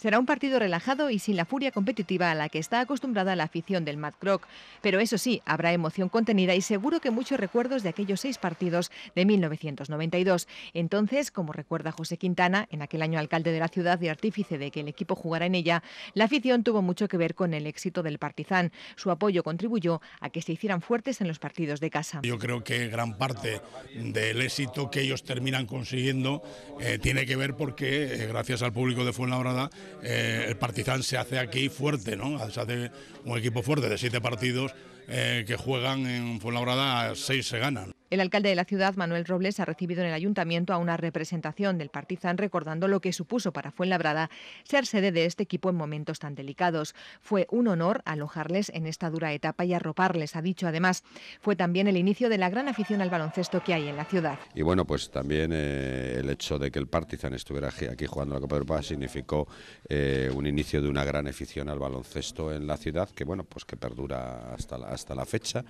Será un partido relajado y sin la furia competitiva a la que está acostumbrada la afición del Mad Croc. Pero eso sí, habrá emoción contenida y seguro que muchos recuerdos de aquellos seis partidos de 1992. Entonces, como recuerda José Quintana, en aquel año alcalde de la ciudad y artífice de que el equipo jugara en ella, la afición tuvo mucho que ver con el éxito del Partizán... Su apoyo contribuyó a que se hicieran fuertes en los partidos de casa. Yo creo que gran parte del éxito que ellos terminan consiguiendo eh, tiene que ver porque, eh, gracias al público de Fuenlabrada, eh, el Partizan se hace aquí fuerte, ¿no? Se hace un equipo fuerte de siete partidos eh, que juegan en Fuenlabrada, seis se ganan. El alcalde de la ciudad, Manuel Robles, ha recibido en el ayuntamiento a una representación del Partizan recordando lo que supuso para Fuenlabrada ser sede de este equipo en momentos tan delicados. Fue un honor alojarles en esta dura etapa y arroparles, ha dicho además. Fue también el inicio de la gran afición al baloncesto que hay en la ciudad. Y bueno, pues también eh, el hecho de que el Partizan estuviera aquí jugando la Copa de Europa significó eh, un inicio de una gran afición al baloncesto en la ciudad que bueno, pues que perdura hasta la, hasta la fecha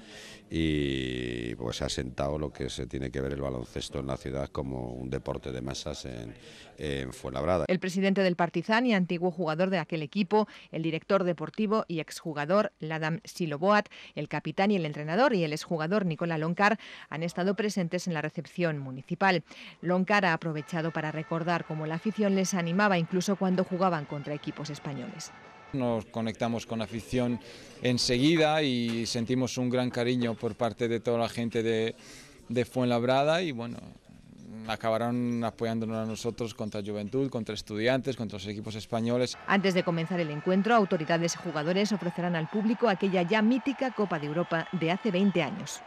y pues ha sentado lo que se tiene que ver el baloncesto en la ciudad como un deporte de masas en, en Fuenlabrada. El presidente del Partizan y antiguo jugador de aquel equipo, el director deportivo y exjugador Ladam Siloboat, el capitán y el entrenador y el exjugador Nicolás Loncar han estado presentes en la recepción municipal. Loncar ha aprovechado para recordar cómo la afición les animaba incluso cuando jugaban contra equipos españoles. Nos conectamos con afición enseguida y sentimos un gran cariño por parte de toda la gente de, de Fuenlabrada y bueno, acabaron apoyándonos a nosotros contra Juventud, contra estudiantes, contra los equipos españoles. Antes de comenzar el encuentro, autoridades y jugadores ofrecerán al público aquella ya mítica Copa de Europa de hace 20 años.